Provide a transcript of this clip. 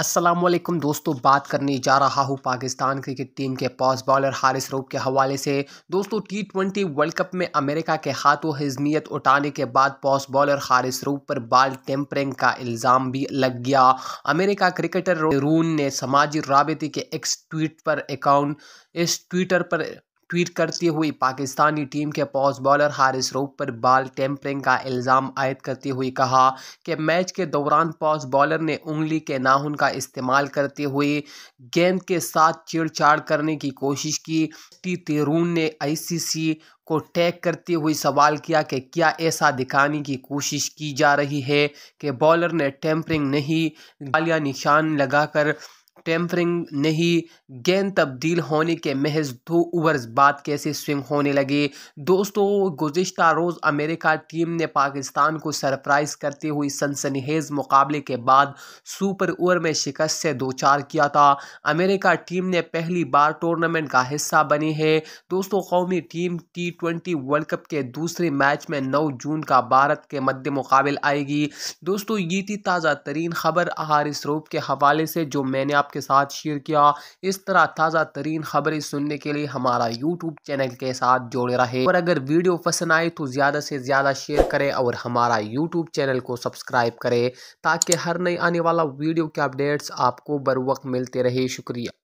असलम दोस्तों बात करने जा रहा हूँ पाकिस्तान क्रिकेट टीम के पॉस बॉलर हारिस रूप के हवाले से दोस्तों टी ट्वेंटी वर्ल्ड कप में अमेरिका के हाथों हजमियत उठाने के बाद पॉस बॉलर हारिस रूप पर बाल टेम्परिंग का इल्ज़ाम भी लग गया अमेरिका क्रिकेटर रून ने समाजी रबते के एक्स ट्वीट पर अकाउंट इस ट्विटर पर ट्वीट करते हुए पाकिस्तानी टीम के पॉज बॉलर हारिस रूप पर बाल टेम्परिंग का इल्ज़ाम आयद करते हुए कहा कि मैच के दौरान पॉज बॉलर ने उंगली के नाखून का इस्तेमाल करते हुए गेंद के साथ छेड़छाड़ करने की कोशिश की टी तेरून ने आईसीसी को टैग करते हुए सवाल किया कि क्या ऐसा दिखाने की कोशिश की जा रही है कि बॉलर ने टेम्परिंग नहीं गालियां निशान लगाकर टेम्परिंग नहीं गेंद तब्दील होने के महज दो ओवर्स बाद कैसे स्विंग होने लगे दोस्तों गुज्त रोज़ अमेरिका टीम ने पाकिस्तान को सरप्राइज़ करते हुए सनसनीहेज मुकाबले के बाद सुपर ओवर में शिकस्त से दो चार किया था अमेरिका टीम ने पहली बार टूर्नामेंट का हिस्सा बनी है दोस्तों कौमी team T twenty world cup के दूसरे मैच में नौ जून का भारत के मद्द मुकाबल आएगी दोस्तों ये थी ताज़ा तरीन खबर आहार रूप के हवाले से जो मैंने आप आपके साथ शेयर किया इस तरह ताज़ा तरीन खबरें सुनने के लिए हमारा यूट्यूब चैनल के साथ जुड़े रहे और अगर वीडियो पसंद आए तो ज़्यादा से ज़्यादा शेयर करें और हमारा यूट्यूब चैनल को सब्सक्राइब करें ताकि हर नई आने वाला वीडियो के अपडेट्स आपको बर वक्त मिलते रहे शुक्रिया